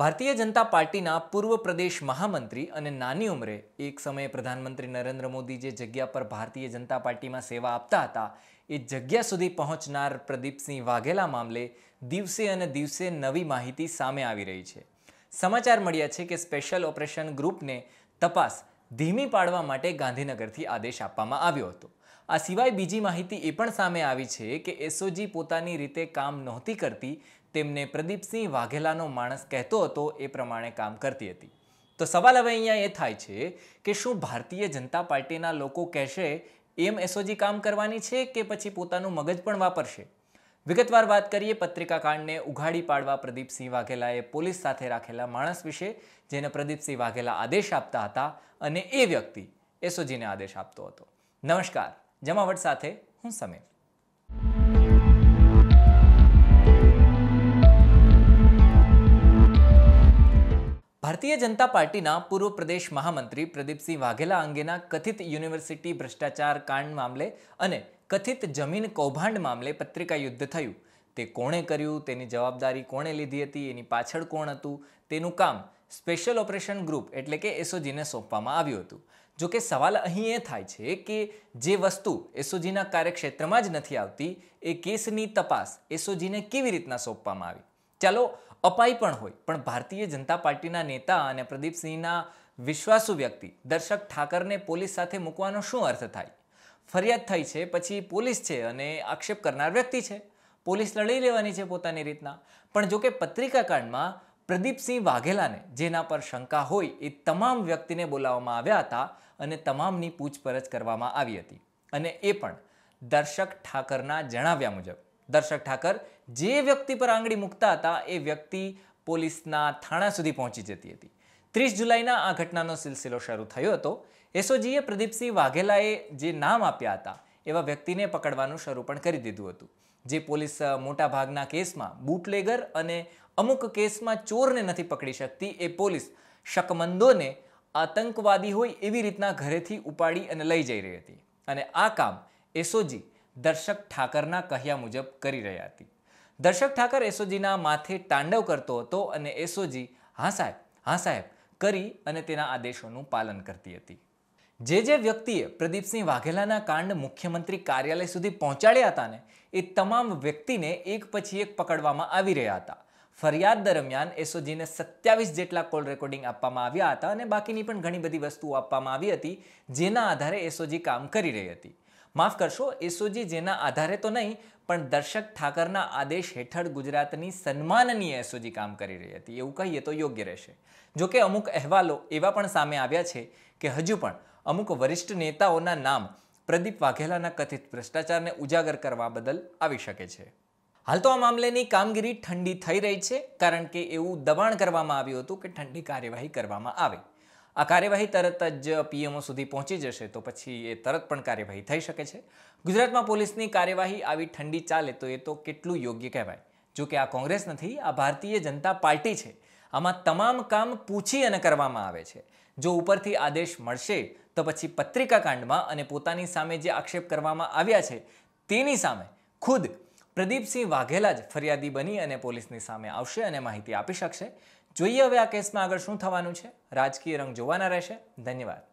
ભારતીય જનતા પાર્ટીના પૂર્વ પ્રદેશ મહામંત્રી અને નાની ઉંમરે એક સમયે પ્રધાનમંત્રી નરેન્દ્ર મોદી જે જગ્યા પર ભારતીય જનતા પાર્ટીમાં સેવા આપતા હતા એ જગ્યા સુધી પહોંચનાર પ્રદીપસિંહ વાઘેલા મામલે દિવસે અને દિવસે નવી માહિતી સામે આવી રહી છે સમાચાર મળ્યા છે કે સ્પેશિયલ ઓપરેશન ગ્રુપને તપાસ ધીમી પાડવા માટે ગાંધીનગરથી આદેશ આપવામાં આવ્યો હતો આ સિવાય બીજી માહિતી એ પણ સામે આવી છે કે એસઓજી પોતાની રીતે કામ નહોતી કરતી તેમને પ્રદીપસિંહ વાઘેલાનો માણસ કહેતો હતો એ પ્રમાણે કામ કરતી હતી તો સવાલ હવે અહીંયા એ થાય છે કે શું ભારતીય જનતા પાર્ટીના લોકો કહેશે એમ એસઓજી કામ કરવાની છે કે પછી પોતાનું મગજ પણ વાપરશે વિગતવાર વાત કરીએ પત્રિકાકાંડને ઉઘાડી પાડવા પ્રદીપસિંહ વાઘેલાએ પોલીસ સાથે રાખેલા માણસ વિશે જેને પ્રદીપસિંહ વાઘેલા આદેશ આપતા હતા અને એ વ્યક્તિ એસઓજીને આદેશ આપતો હતો નમસ્કાર જમાવટ સાથે હું સમીર ભારતીય જનતા પાર્ટીના પૂર્વ પ્રદેશ મહામંત્રી પ્રદીપસિંહ વાઘેલા અંગેના કથિત યુનિવર્સિટી ભ્રષ્ટાચાર કાંડ મામલે અને કથિત જમીન કૌભાંડ મામલે પત્રિકા યુદ્ધ થયું તે કોણે કર્યું તેની જવાબદારી કોણે લીધી હતી એની પાછળ કોણ હતું તેનું કામ સ્પેશિયલ ઓપરેશન ગ્રુપ એટલે કે એસઓજીને સોંપવામાં આવ્યું હતું જો કે સવાલ અહીં એ થાય છે કે જે વસ્તુ એસઓજીના કાર્યક્ષેત્રમાં જ નથી આવતી એ કેસની તપાસ એસઓજીને કેવી રીતના સોંપવામાં આવી ચાલો અપાઈ પણ હોય પણ ભારતીય જનતા પાર્ટીના નેતા અને પ્રદીપસિંહના વિશ્વાસુ વ્યક્તિ દર્શક ઠાકરને પોલીસ સાથે મૂકવાનો શું અર્થ થાય ફરિયાદ થઈ છે પછી પોલીસ છે અને આક્ષેપ કરનાર વ્યક્તિ છે પોલીસ લડી લેવાની છે પોતાની રીતના પણ જોકે પત્રિકાકાંડમાં પ્રદીપસિંહ વાઘેલાને જેના પર શંકા હોય એ તમામ વ્યક્તિને બોલાવવામાં આવ્યા હતા અને તમામની પૂછપરછ કરવામાં આવી હતી અને એ પણ દર્શક ઠાકરના જણાવ્યા મુજબ દર્શક ઠાકર જે વ્યક્તિ પર આંગળી મૂકતા હતા એ વ્યક્તિ પોલીસના થાણા સુધી પહોંચી જતી હતી ત્રીસ જુલાઈના આ ઘટનાનો સિલસિલો શરૂ થયો હતો એસઓજીએ પ્રદીપસિંહ વાઘેલાએ જે નામ આપ્યા હતા એવા વ્યક્તિને પકડવાનું શરૂ પણ કરી દીધું હતું જે પોલીસ મોટાભાગના કેસમાં બુટલેગર અને અમુક કેસમાં ચોરને નથી પકડી શકતી એ પોલીસ શકમંદોને આતંકવાદી હોય એવી રીતના ઘરેથી ઉપાડી અને લઈ જઈ રહી હતી અને આ કામ એસઓજી દર્શક ઠાકરના કહ્યા મુજબ કરી રહ્યા હતી દર્શક ઠાકર એસોજીના માથે તાંડવ કરતો હતો અને એસોજી હા સાહેબ હા સાહેબ કરી અને તેના આદેશોનું પાલન કરતી હતી જે જે વ્યક્તિએ પ્રદીપસિંહ વાઘેલાના કાંડ મુખ્યમંત્રી કાર્યાલય સુધી પહોંચાડ્યા હતા ને એ તમામ વ્યક્તિને એક પછી એક પકડવામાં આવી રહ્યા હતા ફરિયાદ દરમિયાન એસઓજીને સત્યાવીસ જેટલા કોલ રેકોર્ડિંગ આપવામાં આવ્યા હતા અને બાકીની પણ ઘણી બધી વસ્તુઓ આપવામાં આવી હતી જેના આધારે એસઓજી કામ કરી રહી હતી માફ કરશો એસઓજી જેના આધારે તો નહીં પણ દર્શક ઠાકરના આદેશ હેઠળ ગુજરાતની સન્માનનીય એસઓજી કામ કરી રહી હતી એવું કહીએ તો યોગ્ય રહેશે જો કે અમુક અહેવાલો એવા પણ સામે આવ્યા છે કે હજુ પણ અમુક વરિષ્ઠ નેતાઓના નામ પ્રદીપ વાઘેલાના કથિત ભ્રષ્ટાચારને ઉજાગર કરવા બદલ આવી શકે છે હાલ તો આ મામલેની કામગીરી ઠંડી થઈ રહી છે કારણ કે એવું દબાણ કરવામાં આવ્યું હતું કે ઠંડી કાર્યવાહી કરવામાં આવે આ કાર્યવાહી તરત જ પીએમઓ સુધી પહોંચી જશે તો પછી એ તરત પણ કાર્યવાહી થઈ શકે છે ગુજરાતમાં પોલીસની કાર્યવાહી આવી ઠંડી ચાલે તો એ તો કેટલું યોગ્ય કહેવાય જોકે આ કોંગ્રેસ નથી આ ભારતીય જનતા પાર્ટી છે આમાં તમામ કામ પૂછી અને કરવામાં આવે છે જો ઉપરથી આદેશ મળશે તો પછી પત્રિકા કાંડમાં અને પોતાની સામે જે આક્ષેપ કરવામાં આવ્યા છે તેની સામે ખુદ પ્રદીપસિંહ વાઘેલા જ ફરિયાદી બની અને પોલીસની સામે આવશે અને માહિતી આપી શકશે જોઈએ હવે આ કેસમાં આગળ શું થવાનું છે રાજકીય રંગ જોવાના રહેશે ધન્યવાદ